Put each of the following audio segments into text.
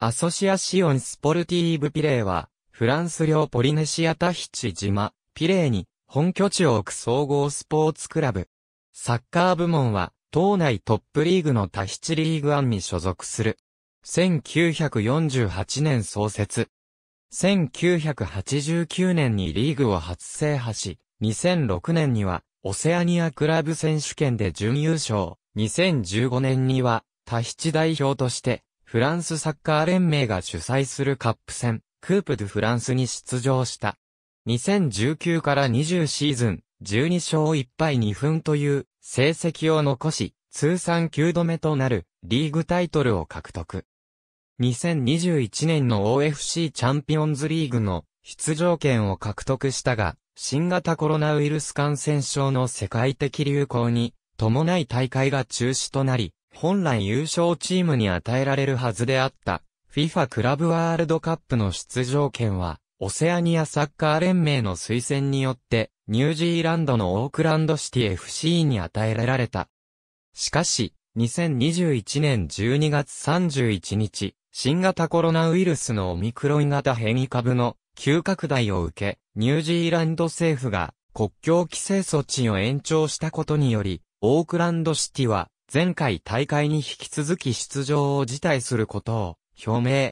アソシアシオンスポルティーブピレーは、フランス領ポリネシアタヒチ島、ピレーに、本拠地を置く総合スポーツクラブ。サッカー部門は、島内トップリーグのタヒチリーグアンに所属する。1948年創設。1989年にリーグを初制覇し、2006年には、オセアニアクラブ選手権で準優勝。2015年には、タヒチ代表として、フランスサッカー連盟が主催するカップ戦、クープ・ドゥ・フランスに出場した。2019から20シーズン、12勝1敗2分という成績を残し、通算9度目となるリーグタイトルを獲得。2021年の OFC チャンピオンズリーグの出場権を獲得したが、新型コロナウイルス感染症の世界的流行に伴い大会が中止となり、本来優勝チームに与えられるはずであった FIFA クラブワールドカップの出場権は、オセアニアサッカー連盟の推薦によって、ニュージーランドのオークランドシティ FC に与えられた。しかし、2021年12月31日、新型コロナウイルスのオミクロン型変異株の急拡大を受け、ニュージーランド政府が国境規制措置を延長したことにより、オークランドシティは前回大会に引き続き出場を辞退することを表明。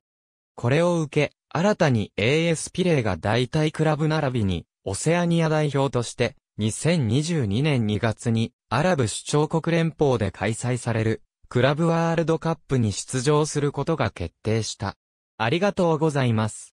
これを受け、新たに AS ピレーが代替クラブ並びに、オセアニア代表として、2022年2月にアラブ首長国連邦で開催されるクラブワールドカップに出場することが決定した。ありがとうございます。